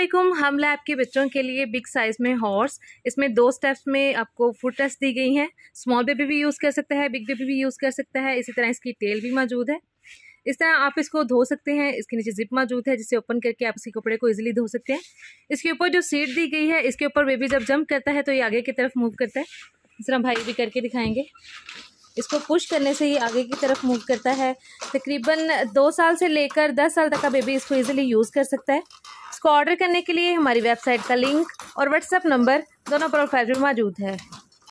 असलम हम लैब के बच्चों के लिए बिग साइज़ में हॉर्स इसमें दो स्टेप्स में आपको फुट टेस्ट दी गई हैं स्मॉल बेबी भी यूज़ कर सकता है बिग बेबी भी यूज़ कर सकता है इसी तरह इसकी टेल भी मौजूद है इस तरह आप इसको धो सकते हैं इसके नीचे जिप मौजूद है जिसे ओपन करके आप इसके कपड़े को इजीली धो सकते हैं इसके ऊपर जो सीट दी गई है इसके ऊपर बेबी जब जंप करता है तो ये आगे की तरफ मूव करता है इस तरह भाई भी करके दिखाएंगे इसको पुश करने से ये आगे की तरफ मूव करता है तकरीबन दो साल से लेकर दस साल तक का बेबी इसको ईजिली यूज़ कर सकता है को ऑर्डर करने के लिए हमारी वेबसाइट का लिंक और व्हाट्सएप नंबर दोनों प्रोफाइल में मौजूद है